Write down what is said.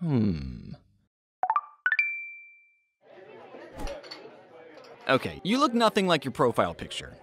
Hmm. Okay, you look nothing like your profile picture.